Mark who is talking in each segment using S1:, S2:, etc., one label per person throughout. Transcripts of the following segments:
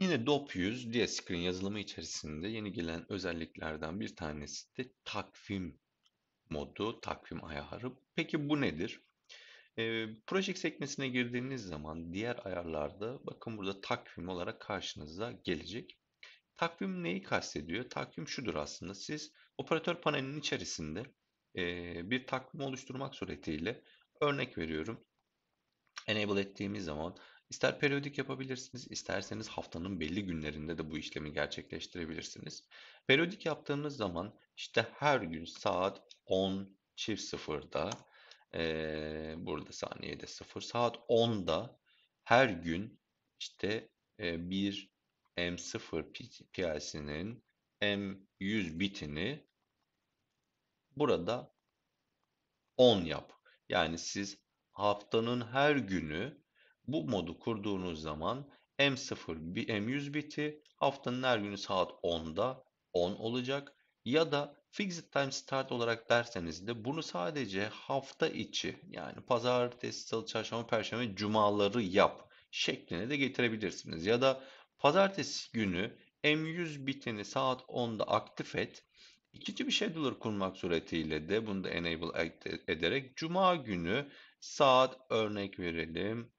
S1: Yine DOP100 DScreen yazılımı içerisinde yeni gelen özelliklerden bir tanesi de takvim modu, takvim ayarı. Peki bu nedir? E, Project sekmesine girdiğiniz zaman diğer ayarlarda bakın burada takvim olarak karşınıza gelecek. Takvim neyi kastediyor? Takvim şudur aslında. Siz operatör panelinin içerisinde e, bir takvim oluşturmak suretiyle örnek veriyorum. Enable ettiğimiz zaman İster periyodik yapabilirsiniz, isterseniz haftanın belli günlerinde de bu işlemi gerçekleştirebilirsiniz. Periyodik yaptığınız zaman işte her gün saat 10 çift sıfırda ee, burada saniyede 0, saat 10'da her gün işte e, bir M0 piyasinin M100 bitini burada 10 yap. Yani siz haftanın her günü bu modu kurduğunuz zaman M0 M100 biti haftanın her günü saat 10'da 10 olacak ya da fixed time start olarak derseniz de bunu sadece hafta içi yani pazartesi, salı, çarşamba, perşembe, cumaları yap şeklinde de getirebilirsiniz. Ya da pazartesi günü M100 bitini saat 10'da aktif et. İkinci bir scheduler kurmak suretiyle de bunu da enable ederek cuma günü saat örnek verelim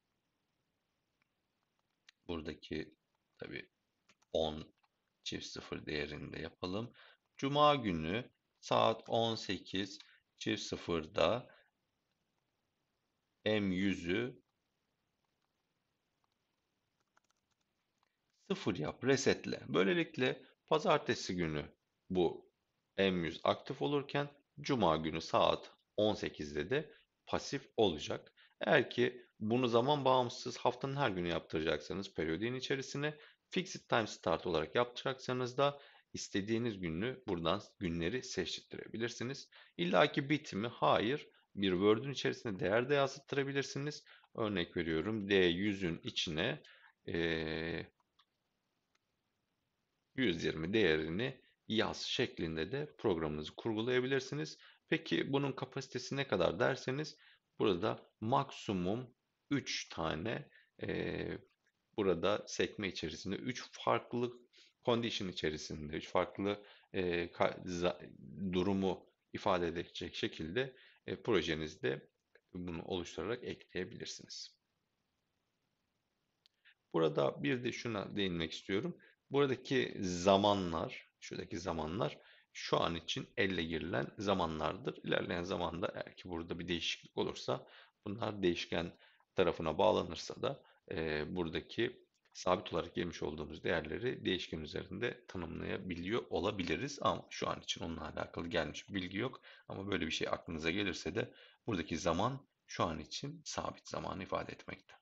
S1: Buradaki tabi 10 çift sıfır değerinde yapalım. Cuma günü saat 18 çift 0'da M100'ü sıfır yap, resetle. Böylelikle pazartesi günü bu M100 aktif olurken cuma günü saat 18'de de pasif olacak. Eğer ki bunu zaman bağımsız haftanın her günü yaptıracaksanız periyodin içerisine, fixed time start olarak yapacaksanız da istediğiniz günü buradan günleri seçtirebilirsiniz. İlla ki bitimi hayır bir Word'ün içerisine değer de yansıttırabilirsiniz. Örnek veriyorum D100'ün içine ee, 120 değerini yaz şeklinde de programınızı kurgulayabilirsiniz. Peki bunun kapasitesi ne kadar derseniz burada maksimum 3 tane e, burada sekme içerisinde 3 farklı condition içerisinde 3 farklı e, durumu ifade edecek şekilde e, projenizde bunu oluşturarak ekleyebilirsiniz. Burada bir de şuna değinmek istiyorum. Buradaki zamanlar, şuradaki zamanlar şu an için elle girilen zamanlardır. İlerleyen zamanda eğer ki burada bir değişiklik olursa bunlar değişken tarafına bağlanırsa da e, buradaki sabit olarak yemiş olduğumuz değerleri değişken üzerinde tanımlayabiliyor olabiliriz. Ama şu an için onunla alakalı gelmiş bilgi yok. Ama böyle bir şey aklınıza gelirse de buradaki zaman şu an için sabit zamanı ifade etmekte.